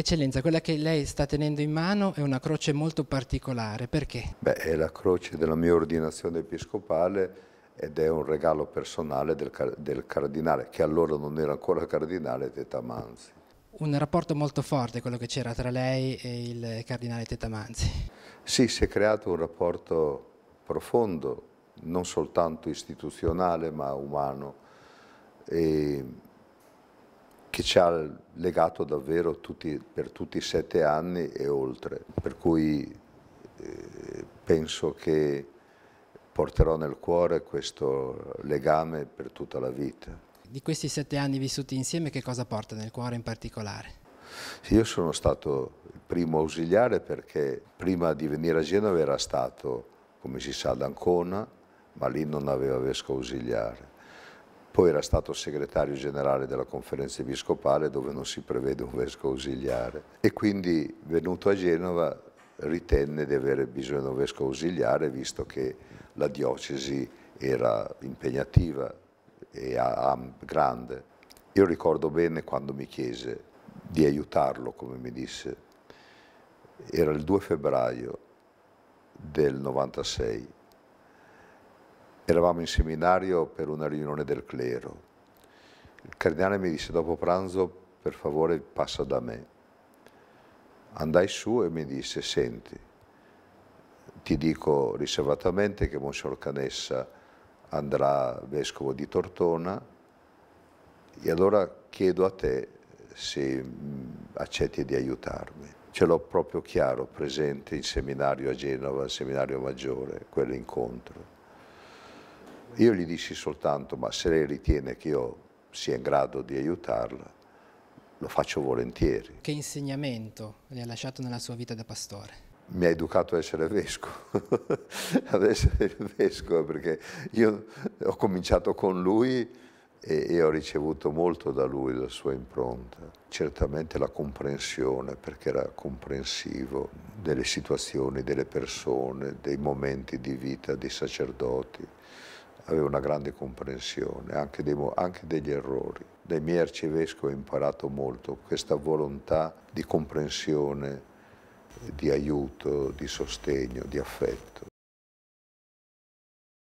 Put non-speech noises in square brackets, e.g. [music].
Eccellenza, quella che lei sta tenendo in mano è una croce molto particolare, perché? Beh, è la croce della mia ordinazione episcopale ed è un regalo personale del, del cardinale, che allora non era ancora cardinale, Tetamanzi. Un rapporto molto forte quello che c'era tra lei e il cardinale Tetamanzi. Sì, si è creato un rapporto profondo, non soltanto istituzionale ma umano. E che ci ha legato davvero tutti, per tutti i sette anni e oltre, per cui eh, penso che porterò nel cuore questo legame per tutta la vita. Di questi sette anni vissuti insieme che cosa porta nel cuore in particolare? Io sono stato il primo ausiliare perché prima di venire a Genova era stato, come si sa, ad Ancona, ma lì non aveva vescovo ausiliare poi era stato segretario generale della conferenza episcopale dove non si prevede un vescovo ausiliare e quindi venuto a Genova ritenne di avere bisogno di un vescovo ausiliare visto che la diocesi era impegnativa e grande. Io ricordo bene quando mi chiese di aiutarlo, come mi disse, era il 2 febbraio del 96 Eravamo in seminario per una riunione del clero. Il cardinale mi disse dopo pranzo, per favore passa da me. Andai su e mi disse, senti, ti dico riservatamente che Monsignor Canessa andrà vescovo di Tortona e allora chiedo a te se accetti di aiutarmi. Ce l'ho proprio chiaro, presente in seminario a Genova, al seminario maggiore, quell'incontro. Io gli dissi soltanto, ma se lei ritiene che io sia in grado di aiutarla, lo faccio volentieri. Che insegnamento le ha lasciato nella sua vita da pastore? Mi ha educato ad essere vescovo, [laughs] ad essere vescovo, perché io ho cominciato con lui e, e ho ricevuto molto da lui, la sua impronta. Certamente la comprensione, perché era comprensivo delle situazioni, delle persone, dei momenti di vita dei sacerdoti aveva una grande comprensione anche, dei, anche degli errori. Dai miei arcivescovi ho imparato molto questa volontà di comprensione, di aiuto, di sostegno, di affetto.